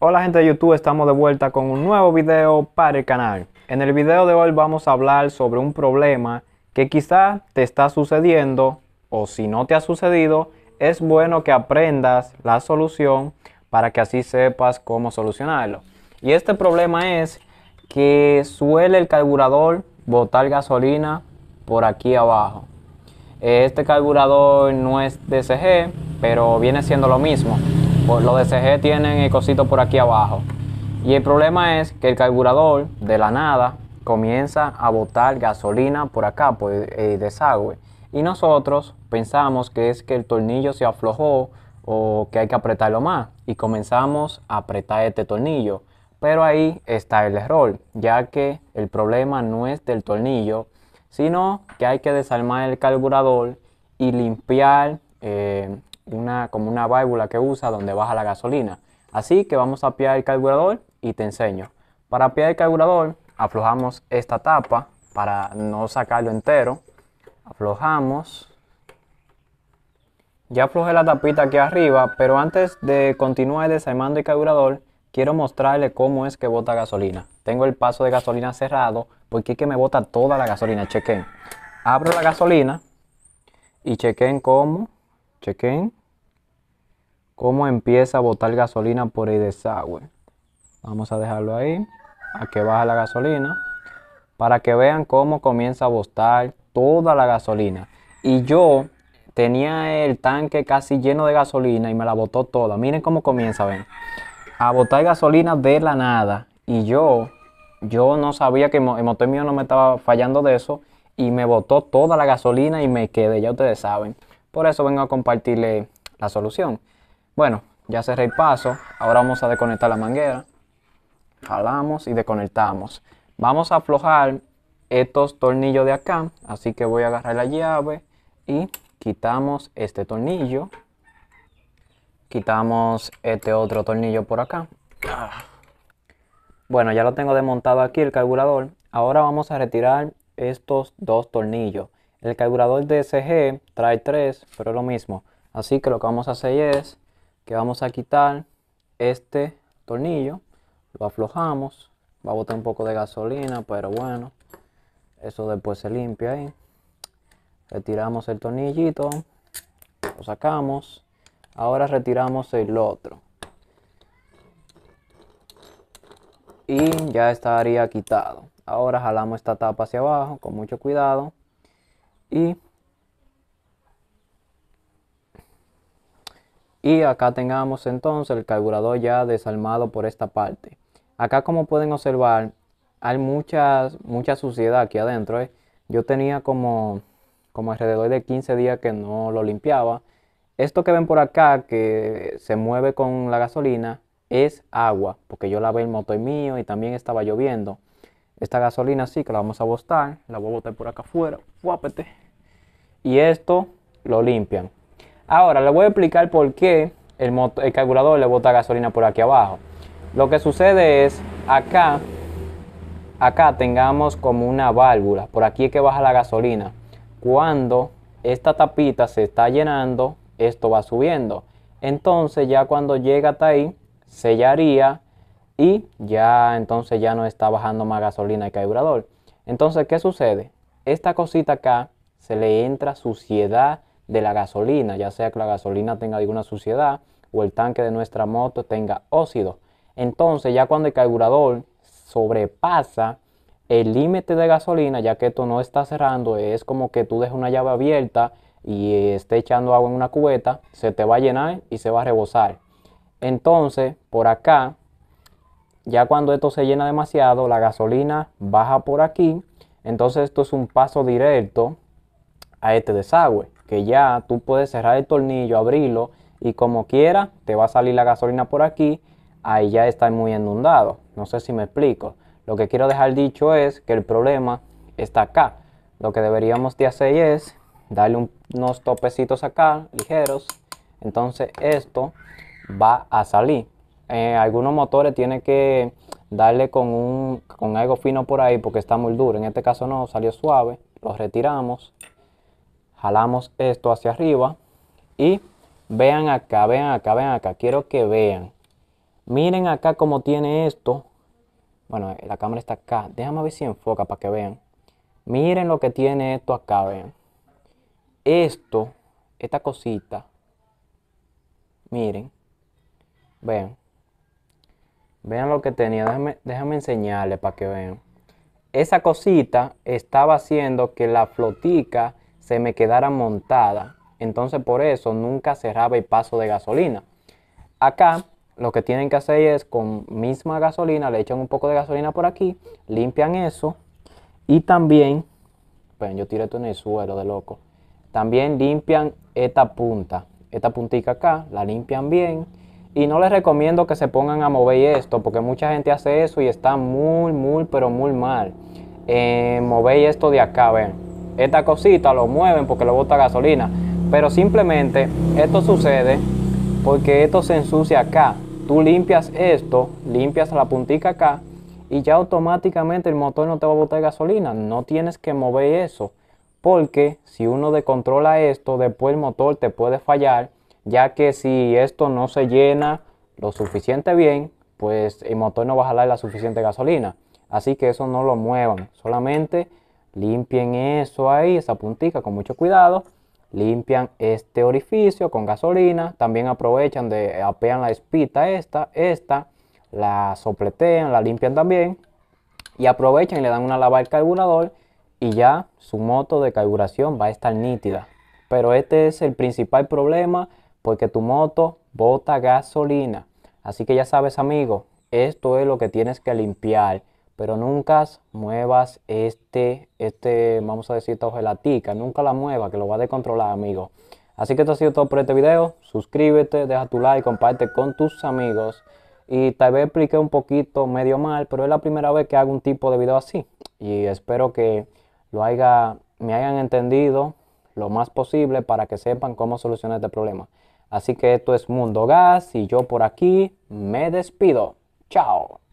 Hola gente de YouTube, estamos de vuelta con un nuevo video para el canal. En el video de hoy vamos a hablar sobre un problema que quizás te está sucediendo o si no te ha sucedido, es bueno que aprendas la solución para que así sepas cómo solucionarlo. Y este problema es que suele el carburador botar gasolina por aquí abajo. Este carburador no es DCG, pero viene siendo lo mismo. Pues los DCG tienen el cosito por aquí abajo. Y el problema es que el carburador de la nada comienza a botar gasolina por acá, por el desagüe. Y nosotros pensamos que es que el tornillo se aflojó o que hay que apretarlo más. Y comenzamos a apretar este tornillo. Pero ahí está el error, ya que el problema no es del tornillo, sino que hay que desarmar el carburador y limpiar eh, como una válvula que usa donde baja la gasolina. Así que vamos a apiar el carburador y te enseño. Para apiar el carburador aflojamos esta tapa para no sacarlo entero. Aflojamos. Ya aflojé la tapita aquí arriba, pero antes de continuar desarmando el carburador, quiero mostrarle cómo es que bota gasolina. Tengo el paso de gasolina cerrado porque es que me bota toda la gasolina. Chequen. Abro la gasolina y chequen cómo. Chequen cómo empieza a botar gasolina por el desagüe. Vamos a dejarlo ahí, a que baja la gasolina, para que vean cómo comienza a botar toda la gasolina. Y yo tenía el tanque casi lleno de gasolina y me la botó toda. Miren cómo comienza, ven. A botar gasolina de la nada. Y yo, yo no sabía que el motor mío no me estaba fallando de eso. Y me botó toda la gasolina y me quedé, ya ustedes saben. Por eso vengo a compartirle la solución. Bueno, ya cerré el paso. Ahora vamos a desconectar la manguera. Jalamos y desconectamos. Vamos a aflojar estos tornillos de acá. Así que voy a agarrar la llave y quitamos este tornillo. Quitamos este otro tornillo por acá. Bueno, ya lo tengo desmontado aquí el carburador. Ahora vamos a retirar estos dos tornillos. El carburador DSG trae tres, pero es lo mismo. Así que lo que vamos a hacer es que vamos a quitar este tornillo, lo aflojamos, va a botar un poco de gasolina, pero bueno, eso después se limpia ahí. Retiramos el tornillito, lo sacamos, ahora retiramos el otro. Y ya estaría quitado. Ahora jalamos esta tapa hacia abajo con mucho cuidado y y acá tengamos entonces el carburador ya desarmado por esta parte acá como pueden observar hay mucha suciedad aquí adentro ¿eh? yo tenía como como alrededor de 15 días que no lo limpiaba esto que ven por acá que se mueve con la gasolina es agua porque yo lavé el motor mío y también estaba lloviendo esta gasolina sí que la vamos a botar la voy a botar por acá afuera guapete y esto lo limpian Ahora le voy a explicar por qué el, carburador le bota gasolina por aquí abajo. Lo que sucede es acá, acá tengamos como una válvula. Por aquí es que baja la gasolina. Cuando esta tapita se está llenando, esto va subiendo. Entonces ya cuando llega hasta ahí, sellaría y ya entonces ya no está bajando más gasolina el carburador. Entonces, ¿qué sucede? Esta cosita acá se le entra suciedad de la gasolina, ya sea que la gasolina tenga alguna suciedad o el tanque de nuestra moto tenga óxido. Entonces ya cuando el carburador sobrepasa el límite de gasolina, ya que esto no está cerrando, es como que tú dejas una llave abierta y eh, esté echando agua en una cubeta, se te va a llenar y se va a rebosar. Entonces, por acá, ya cuando esto se llena demasiado, la gasolina baja por aquí. Entonces, esto es un paso directo a este desagüe que ya tú puedes cerrar el tornillo, abrirlo y como quiera te va a salir la gasolina por aquí, ahí ya está muy inundado. No sé si me explico. Lo que quiero dejar dicho es que el problema está acá. Lo que deberíamos de hacer es darle unos topecitos acá, ligeros. Entonces esto va a salir. Eh, algunos motores tienen que darle con, un, con algo fino por ahí porque está muy duro. En este caso no, salió suave. Lo retiramos jalamos esto hacia arriba y vean acá, vean acá, vean acá, quiero que vean. Miren acá cómo tiene esto. Bueno, la cámara está acá. Déjame ver si enfoca para que vean. Miren lo que tiene esto acá, vean. Esto, esta cosita. Miren. Vean. Vean lo que tenía. Déjame, déjame enseñarles para que vean. Esa cosita estaba haciendo que la flotica se me quedara montada. Entonces por eso nunca cerraba el paso de gasolina. Acá lo que tienen que hacer es con misma gasolina, le echan un poco de gasolina por aquí, limpian eso y también, pues yo tiré esto en el suelo de loco, también limpian esta punta, esta puntica acá, la limpian bien y no les recomiendo que se pongan a mover esto porque mucha gente hace eso y está muy, muy, pero muy mal. Eh, mover esto de acá, ven esta cosita lo mueven porque lo bota gasolina. Pero simplemente esto sucede porque esto se ensucia acá. Tú limpias esto, limpias la puntica acá y ya automáticamente el motor no te va a botar gasolina. No tienes que mover eso. Porque si uno controla esto, después el motor te puede fallar. Ya que si esto no se llena lo suficiente bien, pues el motor no va a jalar la suficiente gasolina. Así que eso no lo muevan. Solamente Limpien eso ahí, esa puntita con mucho cuidado. Limpian este orificio con gasolina. También aprovechan de apean la espita esta, esta. La sopletean, la limpian también. Y aprovechan y le dan una lava al carburador. Y ya su moto de carburación va a estar nítida. Pero este es el principal problema porque tu moto bota gasolina. Así que ya sabes amigo, esto es lo que tienes que limpiar pero nunca muevas este, este, vamos a decir, esta gelatina, nunca la muevas, que lo va a descontrolar, amigo. Así que esto ha sido todo por este video. Suscríbete, deja tu like, comparte con tus amigos. Y tal vez expliqué un poquito medio mal, pero es la primera vez que hago un tipo de video así. Y espero que lo haya, me hayan entendido lo más posible para que sepan cómo solucionar este problema. Así que esto es Mundo Gas y yo por aquí me despido. Chao.